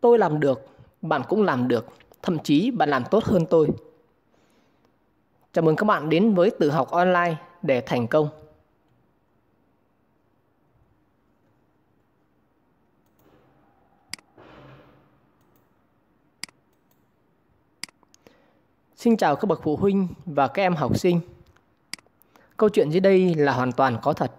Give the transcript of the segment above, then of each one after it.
tôi làm được bạn cũng làm được thậm chí bạn làm tốt hơn tôi chào mừng các bạn đến với tự học online để thành công Xin chào các bậc phụ huynh và các em học sinh. Câu chuyện dưới đây là hoàn toàn có thật.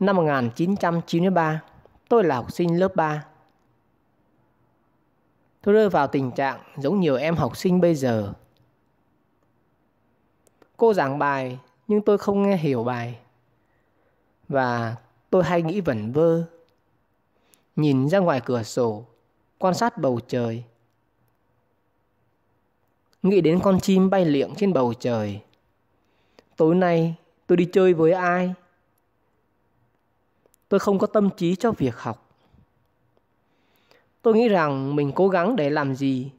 Năm 1993, Tôi là học sinh lớp 3. Tôi rơi vào tình trạng giống nhiều em học sinh bây giờ. Cô giảng bài nhưng tôi không nghe hiểu bài. Và tôi hay nghĩ vẩn vơ. Nhìn ra ngoài cửa sổ, quan sát bầu trời. Nghĩ đến con chim bay liệng trên bầu trời. Tối nay tôi đi chơi với ai? tôi không có tâm trí cho việc học tôi nghĩ rằng mình cố gắng để làm gì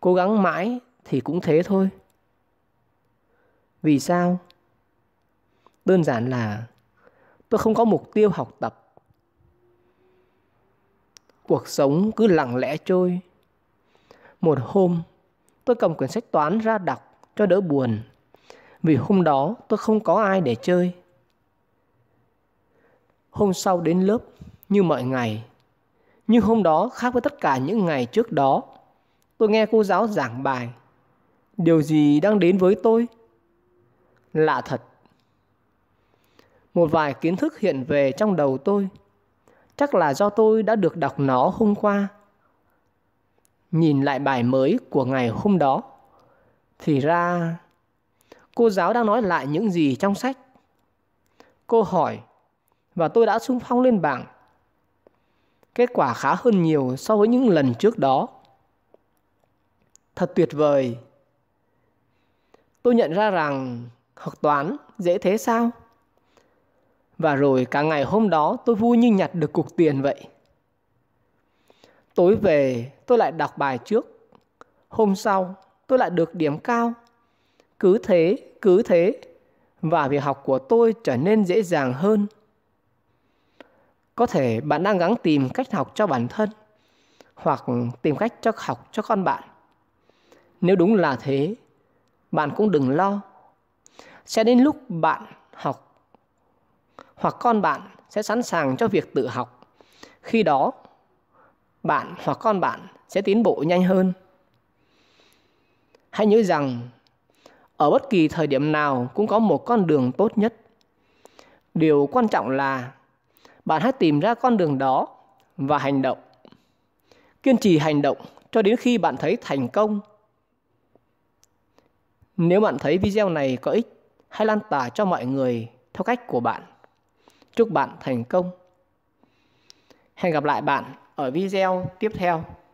cố gắng mãi thì cũng thế thôi vì sao đơn giản là tôi không có mục tiêu học tập cuộc sống cứ lặng lẽ trôi một hôm tôi cầm quyển sách toán ra đọc cho đỡ buồn vì hôm đó tôi không có ai để chơi hôm sau đến lớp như mọi ngày. Nhưng hôm đó khác với tất cả những ngày trước đó, tôi nghe cô giáo giảng bài. Điều gì đang đến với tôi? Lạ thật. Một vài kiến thức hiện về trong đầu tôi. Chắc là do tôi đã được đọc nó hôm qua. Nhìn lại bài mới của ngày hôm đó, thì ra cô giáo đang nói lại những gì trong sách. Cô hỏi và tôi đã xung phong lên bảng. Kết quả khá hơn nhiều so với những lần trước đó. Thật tuyệt vời. Tôi nhận ra rằng học toán dễ thế sao? Và rồi cả ngày hôm đó tôi vui như nhặt được cục tiền vậy. Tối về tôi lại đọc bài trước. Hôm sau tôi lại được điểm cao. Cứ thế, cứ thế. Và việc học của tôi trở nên dễ dàng hơn có thể bạn đang gắng tìm cách học cho bản thân hoặc tìm cách cho học cho con bạn nếu đúng là thế bạn cũng đừng lo sẽ đến lúc bạn học hoặc con bạn sẽ sẵn sàng cho việc tự học khi đó bạn hoặc con bạn sẽ tiến bộ nhanh hơn hãy nhớ rằng ở bất kỳ thời điểm nào cũng có một con đường tốt nhất điều quan trọng là bạn hãy tìm ra con đường đó và hành động kiên trì hành động cho đến khi bạn thấy thành công nếu bạn thấy video này có ích hãy lan tỏa cho mọi người theo cách của bạn chúc bạn thành công hẹn gặp lại bạn ở video tiếp theo